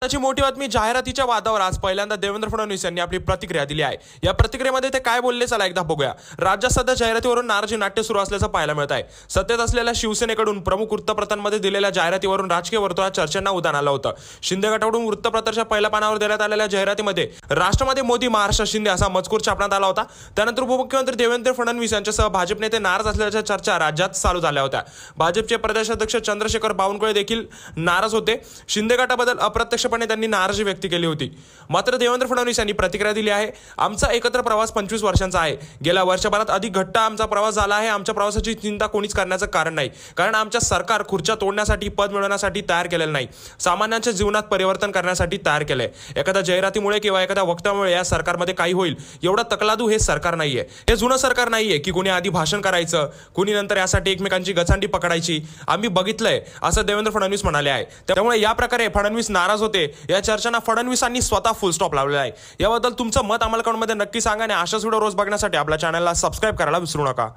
त्याची मोठी बातमी जाहिरातीच्या वादावर आज पहिल्यांदा देवेंद्र फडणवीस यांनी आपली प्रतिक्रिया दिली आहे या प्रतिक्रियेमध्ये ते काय बोलले चला एकदा बघूया राज्यात सध्या जाहिरातीवरून नाराजी नाट्य सुरू असल्याचं पाहायला मिळत आहे सत्तेत असलेल्या शिवसेनेकडून प्रमुख वृत्तपत्रांमध्ये दिलेल्या जाहिरातीवरून राजकीय वर्तुळात चर्चांना उदाहरण आलं होतं शिंदे गटाकडून वृत्तपत्राच्या पहिल्या पानावर देण्यात आलेल्या जाहिरातीमध्ये राष्ट्रमध्ये मोदी महाराष्ट्र शिंदे असा मजकूर छापण्यात आला होता त्यानंतर उपमुख्यमंत्री देवेंद्र फडणवीस यांच्यासह भाजप नेते नाराज असल्याच्या चर्चा राज्यात चालू झाल्या होत्या भाजपचे प्रदेशाध्यक्ष चंद्रशेखर बावनकुळे देखील नाराज होते शिंदे गटाबद्दल अप्रत्यक्ष त्यांनी नाराजी व्यक्त केली होती मात्र देवेंद्र फडणवीस यांनी प्रतिक्रिया दिली आहे आमचा एकत्र प्रवास पंचवीस वर्षांचा आहे गेल्या वर्षभरात अधिक घट्ट आमचा प्रवास झाला आहे आमच्या प्रवासाची चिंता कोणीच करण्याचं कारण नाही कारण आमच्या सरकार खुर्च्या तोडण्यासाठी पद मिळवण्यासाठी तयार केलेलं नाही सामान्यांच्या जीवनात परिवर्तन करण्यासाठी तयार केलंय एखाद्या जाहिरातीमुळे किंवा एखाद्या वक्तामुळे या सरकारमध्ये काही होईल एवढा तकलादू हे सरकार नाहीये हे जुनं सरकार नाहीये की कुणी आधी भाषण करायचं कुणी नंतर यासाठी एकमेकांची गचांडी पकडायची आम्ही बघितलंय असं देवेंद्र फडणवीस म्हणाले आहे त्यामुळे या प्रकारे फडणवीस नाराज होते होते या चर्चांना फडणवीसांनी स्वतः फुल स्टॉप लावलेला आहे याबद्दल तुमचं मत आम्हाला कमेंटमध्ये नक्की सांगा आणि अशाच व्हिडिओ रोज बघण्यासाठी आपल्या चॅनलला सबस्क्राईब करायला विसरू नका